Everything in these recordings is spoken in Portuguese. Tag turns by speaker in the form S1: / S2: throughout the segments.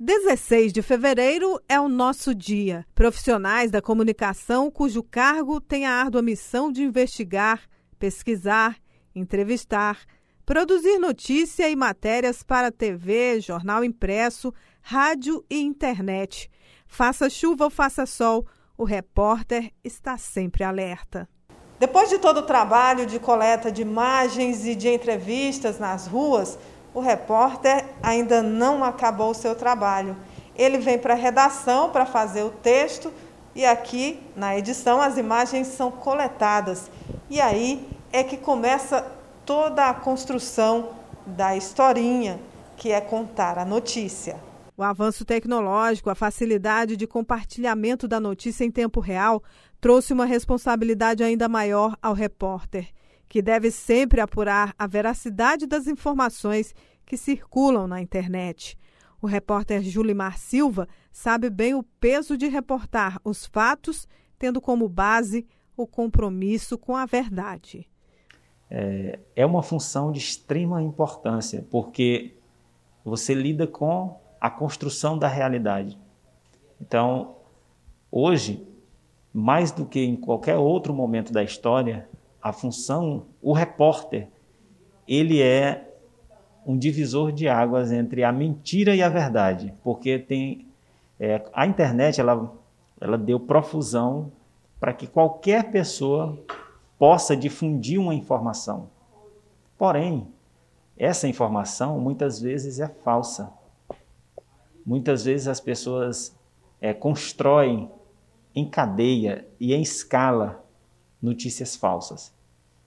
S1: 16 de fevereiro é o nosso dia. Profissionais da comunicação cujo cargo tem a árdua missão de investigar, pesquisar, entrevistar, produzir notícia e matérias para TV, jornal impresso, rádio e internet. Faça chuva ou faça sol, o repórter está sempre alerta. Depois de todo o trabalho de coleta de imagens e de entrevistas nas ruas, o repórter ainda não acabou o seu trabalho. Ele vem para a redação para fazer o texto e aqui na edição as imagens são coletadas. E aí é que começa toda a construção da historinha, que é contar a notícia. O avanço tecnológico, a facilidade de compartilhamento da notícia em tempo real, trouxe uma responsabilidade ainda maior ao repórter que deve sempre apurar a veracidade das informações que circulam na internet. O repórter Julimar Silva sabe bem o peso de reportar os fatos, tendo como base o compromisso com a verdade.
S2: É, é uma função de extrema importância, porque você lida com a construção da realidade. Então, hoje, mais do que em qualquer outro momento da história, a função, o repórter, ele é um divisor de águas entre a mentira e a verdade, porque tem é, a internet ela, ela deu profusão para que qualquer pessoa possa difundir uma informação. Porém, essa informação muitas vezes é falsa. Muitas vezes as pessoas é, constroem em cadeia e em escala notícias falsas.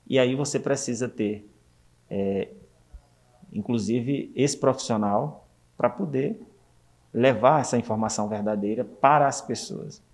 S2: E aí você precisa ter, é, inclusive, esse profissional para poder levar essa informação verdadeira para as pessoas.